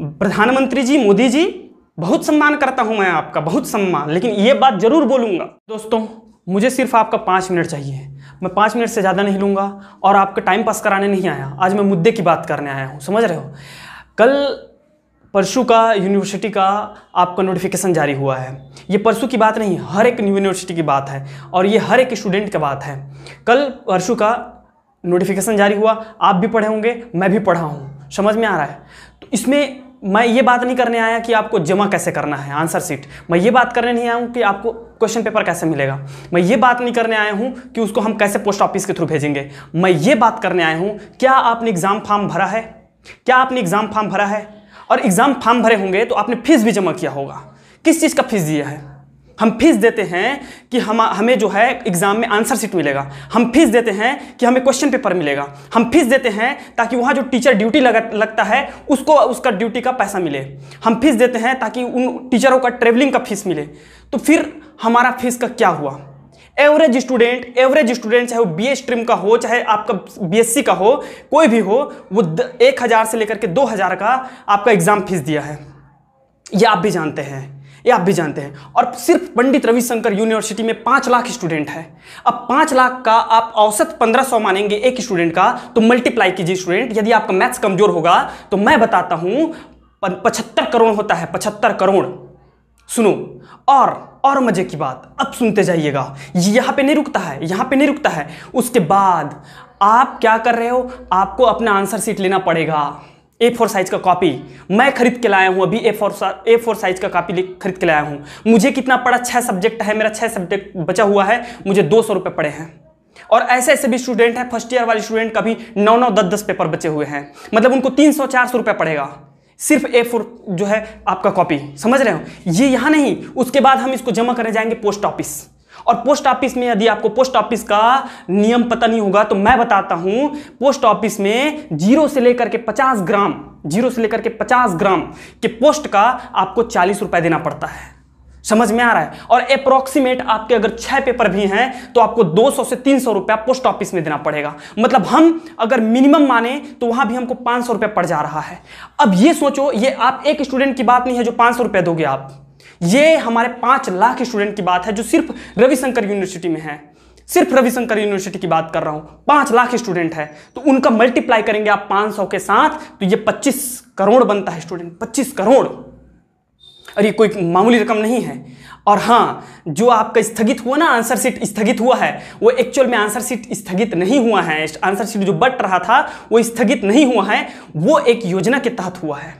प्रधानमंत्री जी मोदी जी बहुत सम्मान करता हूँ मैं आपका बहुत सम्मान लेकिन ये बात जरूर बोलूँगा दोस्तों मुझे सिर्फ आपका पाँच मिनट चाहिए मैं पाँच मिनट से ज़्यादा नहीं लूँगा और आपका टाइम पास कराने नहीं आया आज मैं मुद्दे की बात करने आया हूँ समझ रहे हो कल परसों का यूनिवर्सिटी का आपका नोटिफिकेशन जारी हुआ है ये परसों की बात नहीं हर एक यूनिवर्सिटी की बात है और ये हर एक स्टूडेंट की बात है कल परसों का नोटिफिकेशन जारी हुआ आप भी पढ़े होंगे मैं भी पढ़ा हूँ समझ में आ रहा है तो इसमें मैं ये बात नहीं करने आया कि आपको जमा कैसे करना है आंसर सीट मैं ये बात करने नहीं आया हूँ कि आपको क्वेश्चन पेपर कैसे मिलेगा मैं ये बात नहीं करने आया हूँ कि उसको हम कैसे पोस्ट ऑफिस के थ्रू भेजेंगे मैं ये बात करने आया हूँ क्या आपने एग्ज़ाम फॉर्म भरा है क्या आपने एग्ज़ाम फॉर्म भरा है और एग्ज़ाम फॉर्म भरे होंगे तो आपने फीस भी जमा किया होगा किस चीज़ का फीस दिया है हम फीस देते हैं कि हम हमें जो है एग्ज़ाम में आंसर सीट मिलेगा हम फीस देते हैं कि हमें क्वेश्चन पेपर मिलेगा हम फीस देते हैं ताकि वहाँ जो टीचर ड्यूटी लगा लगता है उसको उसका ड्यूटी का पैसा मिले हम फीस देते हैं ताकि उन टीचरों का ट्रेवलिंग का फीस मिले तो फिर हमारा फीस का क्या हुआ एवरेज स्टूडेंट एवरेज स्टूडेंट चाहे वो बी स्ट्रीम का हो चाहे आपका बी का हो कोई भी हो वो एक हज़ार से लेकर के दो हज़ार का आपका एग्ज़ाम फीस दिया है ये आप भी जानते हैं ये आप भी जानते हैं और सिर्फ पंडित रविशंकर यूनिवर्सिटी में पांच लाख स्टूडेंट है अब पांच लाख का आप औसत पंद्रह सौ मानेंगे एक स्टूडेंट का तो मल्टीप्लाई कीजिए स्टूडेंट यदि आपका मैथ्स कमजोर होगा तो मैं बताता हूं पचहत्तर करोड़ होता है पचहत्तर करोड़ सुनो और और मजे की बात अब सुनते जाइएगा यहां पे नहीं रुकता है यहां पे नहीं रुकता है उसके बाद आप क्या कर रहे हो आपको अपना आंसर सीट लेना पड़ेगा ए फोर साइज का कॉपी मैं खरीद के लाया हूँ अभी A four A four size का कॉपी खरीद के लाया हूँ मुझे कितना पड़ा छः सब्जेक्ट है मेरा छः सब्जेक्ट बचा हुआ है मुझे दो सौ रुपये पड़े हैं और ऐसे ऐसे भी स्टूडेंट हैं फर्स्ट ईयर वाले स्टूडेंट का भी नौ नौ दस दस पेपर बचे हुए हैं मतलब उनको तीन सौ चार सौ रुपये पड़ेगा सिर्फ ए फोर जो है आपका कॉपी समझ रहे हो ये यहाँ नहीं उसके बाद हम इसको जमा करने जाएंगे पोस्ट ऑफिस और पोस्ट ऑफिस में यदि आपको पोस्ट ऑफिस का नियम पता नहीं होगा तो मैं बताता हूं पोस्ट ऑफिस में जीरो से लेकर के पचास ग्राम जीरो से लेकर के पचास ग्राम के पोस्ट का आपको चालीस रुपए देना पड़ता है समझ में आ रहा है और अप्रोक्सीमेट आपके अगर छह पेपर भी हैं तो आपको 200 से 300 रुपया पोस्ट ऑफिस में देना पड़ेगा मतलब हम अगर मिनिमम माने तो वहां भी हमको 500 रुपया पड़ जा रहा है अब ये सोचो ये आप एक स्टूडेंट की बात नहीं है जो 500 रुपया दोगे आप ये हमारे पांच लाख स्टूडेंट की बात है जो सिर्फ रविशंकर यूनिवर्सिटी में है सिर्फ रविशंकर यूनिवर्सिटी की बात कर रहा हूं पांच लाख स्टूडेंट है तो उनका मल्टीप्लाई करेंगे आप पाँच सौ के साथ तो ये पच्चीस करोड़ बनता है स्टूडेंट पच्चीस करोड़ और ये कोई मामूली रकम नहीं है और हाँ जो आपका स्थगित हुआ ना आंसर सीट स्थगित हुआ है वो एक्चुअल में आंसर सीट स्थगित नहीं हुआ है आंसर सीट जो बट रहा था वो स्थगित नहीं हुआ है वो एक योजना के तहत हुआ है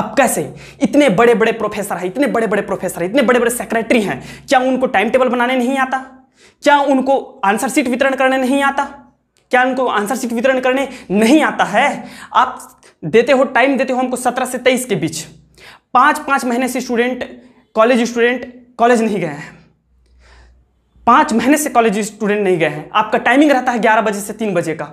अब कैसे इतने बड़े बड़े प्रोफेसर हैं इतने बड़े बड़े प्रोफेसर हैं इतने बड़े बड़े सेक्रेटरी हैं क्या उनको टाइम टेबल बनाने नहीं आता क्या उनको आंसर सीट वितरण करने नहीं आता क्या उनको आंसर सीट वितरण करने नहीं आता है आप देते हो टाइम देते हो हमको सत्रह से तेईस के बीच पाँच पाँच महीने से स्टूडेंट कॉलेज स्टूडेंट कॉलेज नहीं गए हैं पाँच महीने से कॉलेज स्टूडेंट नहीं गए हैं आपका टाइमिंग रहता है ग्यारह बजे से तीन बजे का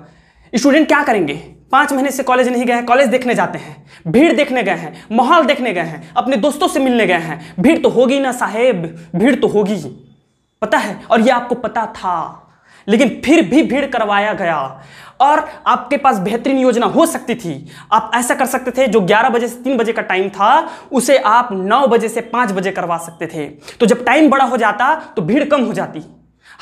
स्टूडेंट क्या करेंगे पाँच महीने से कॉलेज नहीं गए हैं कॉलेज देखने जाते हैं भीड़ देखने गए हैं माहौल देखने गए हैं अपने दोस्तों से मिलने गए हैं भीड़ तो होगी ना साहेब भीड़ तो होगी पता है और ये आपको पता था लेकिन फिर भी भीड़ करवाया गया और आपके पास बेहतरीन योजना हो सकती थी आप ऐसा कर सकते थे जो 11 बजे से 3 बजे का टाइम था उसे आप 9 बजे से 5 बजे करवा सकते थे तो जब टाइम बड़ा हो जाता तो भीड़ कम हो जाती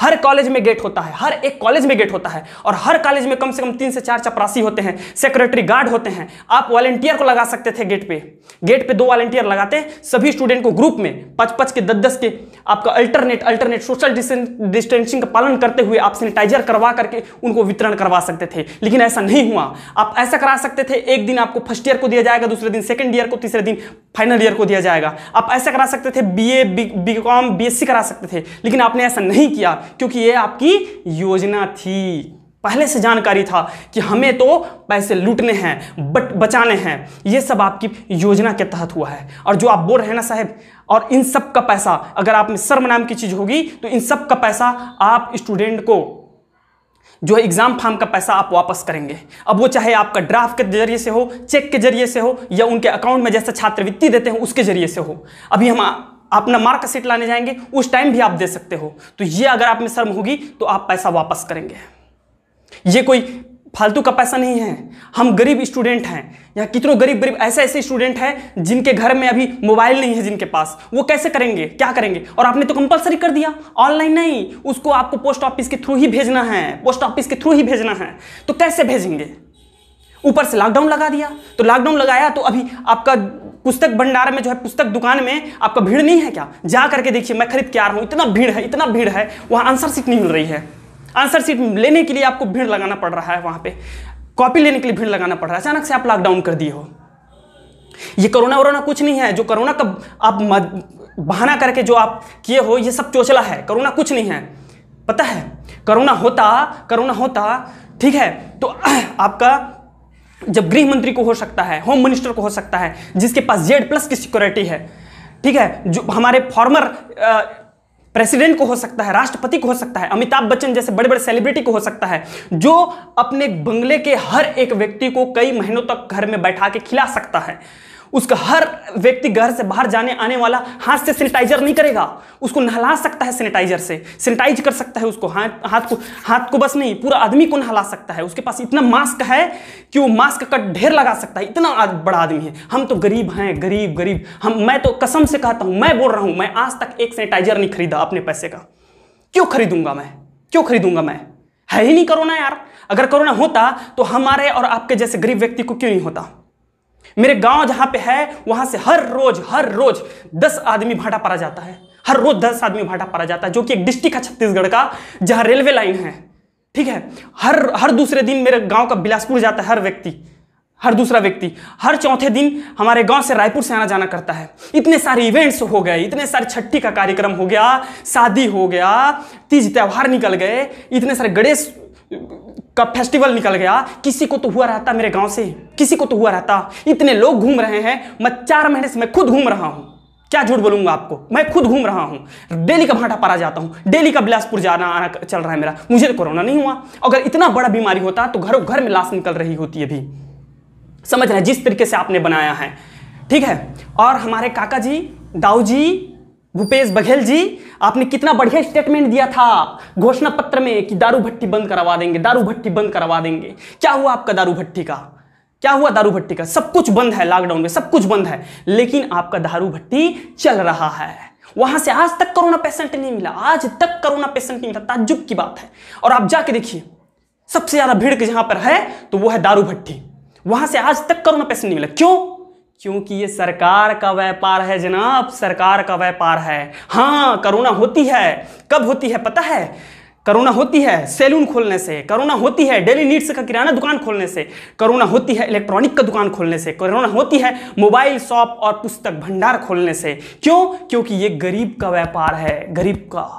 हर कॉलेज में गेट होता है हर एक कॉलेज में गेट होता है और हर कॉलेज में कम से कम तीन से चार चपरासी होते हैं सेक्रेटरी गार्ड होते हैं आप वॉलेंटियर को लगा सकते थे गेट पे गेट पे दो वॉलेंटियर लगाते सभी स्टूडेंट को ग्रुप में पच पच के दस दस के आपका अल्टरनेट अल्टरनेट सोशल डिस्टेंसिंग का पालन करते हुए आप सैनिटाइजर करवा करके उनको वितरण करवा सकते थे लेकिन ऐसा नहीं हुआ आप ऐसा करा सकते थे एक दिन आपको फर्स्ट ईयर को दिया जाएगा दूसरे दिन सेकेंड ईयर को तीसरे दिन फाइनल ईयर को दिया जाएगा आप ऐसा करा सकते थे B A B com B S C करा सकते थे लेकिन आपने ऐसा नहीं किया क्योंकि ये आपकी योजना थी पहले से जानकारी था कि हमें तो पैसे लूटने हैं बट बचाने हैं ये सब आपकी योजना के तहत हुआ है और जो आप बोल रहे हैं ना साहब और इन सब का पैसा अगर आप में शर्म नाम की चीज़ होगी तो इन सब का पैसा आप स्टूडेंट को जो है एग्ज़ाम फार्म का पैसा आप वापस करेंगे अब वो चाहे आपका ड्राफ्ट के जरिए से हो चेक के जरिए से हो या उनके अकाउंट में जैसे छात्रवृत्ति देते हैं उसके जरिए से हो अभी हम अपना मार्कशीट लाने जाएंगे उस टाइम भी आप दे सकते हो तो ये अगर आप में शर्म होगी तो आप पैसा वापस करेंगे ये कोई फालतू का पैसा नहीं है हम गरीब स्टूडेंट हैं यहाँ कितनों गरीब गरीब ऐसे ऐसे स्टूडेंट हैं जिनके घर में अभी मोबाइल नहीं है जिनके पास वो कैसे करेंगे क्या करेंगे और आपने तो कंपलसरी कर दिया ऑनलाइन नहीं उसको आपको पोस्ट ऑफिस के थ्रू ही भेजना है पोस्ट ऑफिस के थ्रू ही भेजना है तो कैसे भेजेंगे ऊपर से लॉकडाउन लगा दिया तो लॉकडाउन लगाया तो अभी आपका पुस्तक भंडार में जो है पुस्तक दुकान में आपका भीड़ नहीं है क्या जा करके देखिए मैं खरीद के आ रहा हूँ इतना भीड़ है इतना भीड़ है वहाँ आंसर सीट नहीं मिल रही है आंसर सीट लेने के लिए आपको भीड़ लगाना पड़ रहा है वहाँ पे कॉपी लेने के लिए भीड़ लगाना पड़ रहा है अचानक से आप लॉकडाउन कर दिए हो ये कोरोना वरोना कुछ नहीं है जो कोरोना का आप बहाना करके जो आप किए हो ये सब चोचला है कोरोना कुछ नहीं है पता है कोरोना होता कोरोना होता ठीक है तो आपका जब गृह मंत्री को हो सकता है होम मिनिस्टर को हो सकता है जिसके पास जेड प्लस की सिक्योरिटी है ठीक है जो हमारे फॉर्मर प्रेसिडेंट को हो सकता है राष्ट्रपति को हो सकता है अमिताभ बच्चन जैसे बड़े बड़े सेलिब्रिटी को हो सकता है जो अपने बंगले के हर एक व्यक्ति को कई महीनों तक घर में बैठा के खिला सकता है उसका हर व्यक्ति घर से बाहर जाने आने वाला हाथ से सैनिटाइजर नहीं करेगा उसको नहला सकता है सैनिटाइजर से सैनिटाइज कर सकता है उसको हाथ हाथ को हाथ को बस नहीं पूरा आदमी को नहला सकता है उसके पास इतना मास्क है कि वो मास्क का ढेर लगा सकता है इतना बड़ा आदमी है हम तो गरीब हैं गरीब गरीब हम मैं तो कसम से कहता हूं मैं बोल रहा हूँ मैं आज तक एक सैनिटाइजर नहीं खरीदा अपने पैसे का क्यों खरीदूंगा मैं क्यों खरीदूंगा मैं है ही नहीं करोना यार अगर कोरोना होता तो हमारे और आपके जैसे गरीब व्यक्ति को क्यों नहीं होता मेरे गांव जहां पे है वहां से हर रोज हर रोज दस आदमी भाटा पारा जाता है हर रोज दस आदमी भाटा पारा जाता है जो कि एक डिस्ट्रिक्ट है छत्तीसगढ़ का जहां रेलवे लाइन है ठीक है हर हर दूसरे दिन मेरे गांव का बिलासपुर जाता है हर व्यक्ति हर दूसरा व्यक्ति हर चौथे दिन हमारे गांव से रायपुर से आना जाना करता है इतने सारे इवेंट्स हो गए इतने सारे छठी का कार्यक्रम हो गया शादी हो गया तीज त्यौहार निकल गए इतने सारे गणेश का फेस्टिवल निकल गया किसी को तो हुआ रहता मेरे गांव से किसी को तो हुआ रहता इतने लोग घूम रहे हैं मैं चार महीने से मैं खुद घूम रहा हूँ क्या झूठ बोलूंगा आपको मैं खुद घूम रहा हूँ डेली का भाटा पारा जाता हूँ डेली का बिलासपुर जाना आना चल रहा है मेरा मुझे तो कोरोना नहीं हुआ अगर इतना बड़ा बीमारी होता तो घरों घर में लाश निकल रही होती है भी समझ रहे जिस तरीके से आपने बनाया है ठीक है और हमारे काका जी दाऊ जी भूपेश बघेल जी आपने कितना बढ़िया स्टेटमेंट दिया था घोषणा पत्र में कि दारू भट्टी बंद करवा देंगे दारू भट्टी बंद करवा देंगे क्या हुआ आपका दारू भट्टी का क्या हुआ दारू भट्टी का सब कुछ बंद है लॉकडाउन में सब कुछ बंद है लेकिन आपका दारू भट्टी चल रहा है वहां से आज तक कोरोना पेशेंट नहीं मिला आज तक कोरोना पेशेंट नहीं मिला ताज्जुब की बात है और आप जाके देखिए सबसे ज्यादा भीड़ जहां पर है तो वो है दारू भट्टी वहां से आज तक कोरोना पेशेंट नहीं मिला क्यों क्योंकि ये सरकार का व्यापार है जनाब सरकार का व्यापार है हाँ करोना होती है कब होती है पता है करोना होती है सैलून खोलने से करोना होती है डेली नीड्स का किराना दुकान खोलने से करोना होती है इलेक्ट्रॉनिक का दुकान खोलने से करोना होती है मोबाइल शॉप और पुस्तक भंडार खोलने से क्यों क्योंकि ये गरीब का व्यापार है गरीब का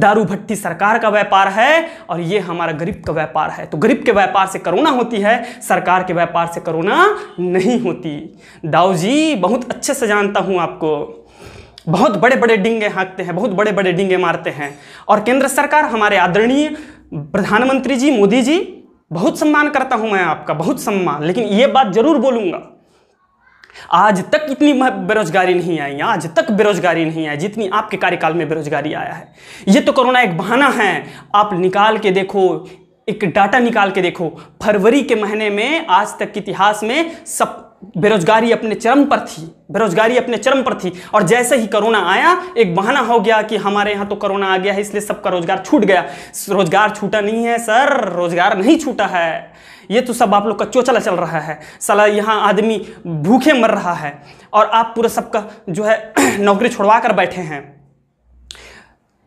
दारू भट्टी सरकार का व्यापार है और ये हमारा गरीब का व्यापार है तो गरीब के व्यापार से करोना होती है सरकार के व्यापार से करोना नहीं होती दाऊ जी बहुत अच्छे से जानता हूँ आपको बहुत बड़े बड़े डिंगे हाँकते हैं बहुत बड़े बड़े डिंगे मारते हैं और केंद्र सरकार हमारे आदरणीय प्रधानमंत्री जी मोदी जी बहुत सम्मान करता हूँ मैं आपका बहुत सम्मान लेकिन ये बात जरूर बोलूँगा आज तक इतनी बेरोजगारी नहीं आई आज तक बेरोजगारी नहीं आई जितनी आपके कार्यकाल में बेरोजगारी आया है ये तो कोरोना एक बहाना है आप निकाल के देखो एक डाटा निकाल के देखो फरवरी के महीने में आज तक के इतिहास में सब बेरोजगारी अपने चरम पर थी बेरोजगारी अपने चरम पर थी और जैसे ही कोरोना आया एक बहाना हो गया कि हमारे यहाँ तो कोरोना आ गया है इसलिए सबका रोजगार छूट गया रोजगार छूटा नहीं है सर रोजगार नहीं छूटा है ये तो सब आप लोग का चोचला चल रहा है सला यहाँ आदमी भूखे मर रहा है और आप पूरा सबका जो है नौकरी छोड़वा कर बैठे हैं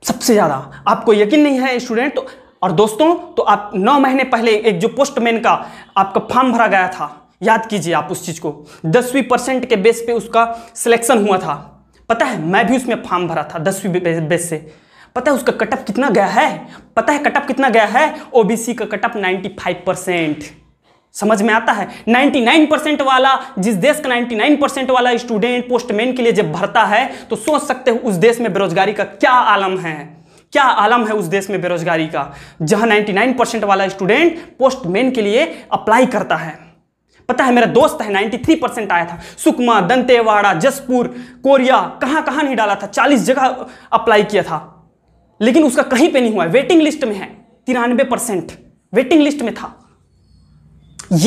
सबसे ज़्यादा आपको यकीन नहीं है स्टूडेंट तो और दोस्तों तो आप नौ महीने पहले एक जो पोस्टमैन का आपका फॉर्म भरा गया था याद कीजिए आप उस चीज़ को दसवीं परसेंट के बेस पे उसका सिलेक्शन हुआ था पता है मैं भी उसमें फॉर्म भरा था दसवीं बेस से पता है उसका कटअप कितना गया है पता है कटअप कितना गया है ओबीसी का कटअप फाइव परसेंट समझ में आता है 99 परसेंट वाला जिस देश का 99 परसेंट वाला स्टूडेंट पोस्टमैन के लिए जब भरता है तो सोच सकते हो उस देश में बेरोजगारी का क्या आलम है क्या आलम है उस देश में बेरोजगारी का जहां 99 परसेंट वाला स्टूडेंट पोस्टमैन के लिए अप्लाई करता है पता है मेरा दोस्त है 93 परसेंट आया था सुकमा दंतेवाड़ा जसपुर कोरिया कहां कहां नहीं डाला था 40 जगह अप्लाई किया था लेकिन उसका कहीं पे नहीं हुआ वेटिंग लिस्ट में है तिरानवे परसेंट वेटिंग लिस्ट में था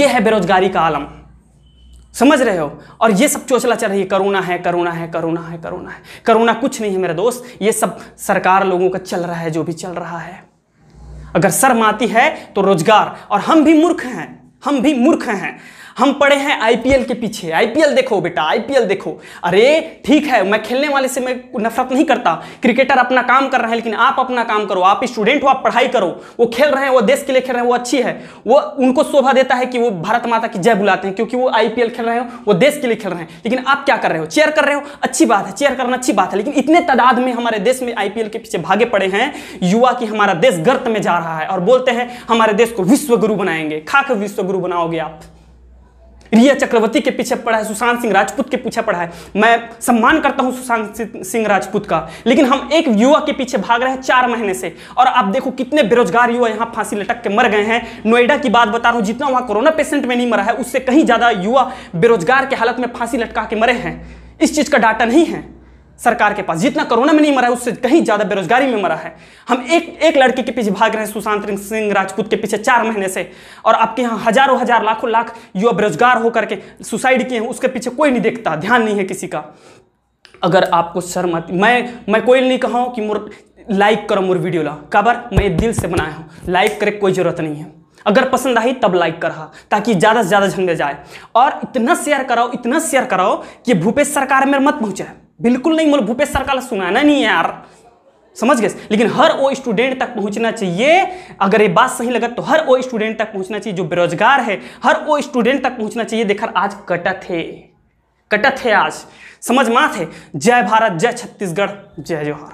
यह है बेरोजगारी का आलम समझ रहे हो और ये सब चोचला चल रही है करोना है करोना है करोना है करोना है करोना कुछ नहीं है मेरे दोस्त ये सब सरकार लोगों का चल रहा है जो भी चल रहा है अगर शर्म आती है तो रोजगार और हम भी मूर्ख हैं हम भी मूर्ख हैं हम पड़े हैं आईपीएल के पीछे आईपीएल देखो बेटा आईपीएल देखो अरे ठीक है मैं खेलने वाले से मैं नफरत नहीं करता क्रिकेटर अपना काम कर रहे हैं लेकिन आप अपना काम करो आप स्टूडेंट हो आप पढ़ाई करो वो खेल रहे हैं वो देश के लिए खेल रहे हैं वो अच्छी है वो उनको शोभा देता है कि वो भारत माता की जय बुलाते हैं क्योंकि वो आई खेल रहे हो वो देश के लिए खेल रहे हैं लेकिन आप क्या कर रहे हो चेयर कर रहे हो अच्छी बात है चेयर करना अच्छी बात है लेकिन इतने तादाद में हमारे देश में आईपीएल के पीछे भागे पड़े हैं युवा की हमारा देश गर्त में जा रहा है और बोलते हैं हमारे देश को विश्व गुरु बनाएंगे खाकर विश्व गुरु बनाओगे आप रिया चक्रवर्ती के पीछे पड़ा है सुशांत सिंह राजपूत के पीछे पड़ा है मैं सम्मान करता हूं सुशांत सिंह राजपूत का लेकिन हम एक युवा के पीछे भाग रहे हैं चार महीने से और आप देखो कितने बेरोजगार युवा यहाँ फांसी लटक के मर गए हैं नोएडा की बात बता रहा हूँ जितना वहाँ कोरोना पेशेंट में नहीं मरा है उससे कहीं ज़्यादा युवा बेरोजगार के हालत में फांसी लटका के मरे हैं इस चीज़ का डाटा नहीं है सरकार के पास जितना कोरोना में नहीं मरा है उससे कहीं ज़्यादा बेरोजगारी में मरा है हम एक एक लड़के के पीछे भाग रहे हैं सुशांत सिंह राजपूत के पीछे चार महीने से और आपके यहाँ हजारों हजार लाखों लाख युवा बेरोजगार होकर के सुसाइड किए हैं उसके पीछे कोई नहीं देखता ध्यान नहीं है किसी का अगर आपको शर्म आती मैं मैं कोई नहीं कहा कि मोर लाइक करो मोर वीडियो ला काबर मैं दिल से बनाया हूँ लाइक करे कोई ज़रूरत नहीं है अगर पसंद आई तब लाइक करा ताकि ज़्यादा से ज़्यादा झंडे जाए और इतना शेयर कराओ इतना शेयर कराओ कि भूपेश सरकार में मत पहुँचाए बिल्कुल नहीं मतलब भूपेश सर का सुनाना नहीं है यार समझ गए लेकिन हर वो स्टूडेंट तक पहुंचना चाहिए अगर ये बात सही लगा तो हर वो स्टूडेंट तक पहुंचना चाहिए जो बेरोजगार है हर वो स्टूडेंट तक पहुंचना चाहिए देखकर आज कटत है कटत है आज समझ मात है जय भारत जय छत्तीसगढ़ जय जवाहर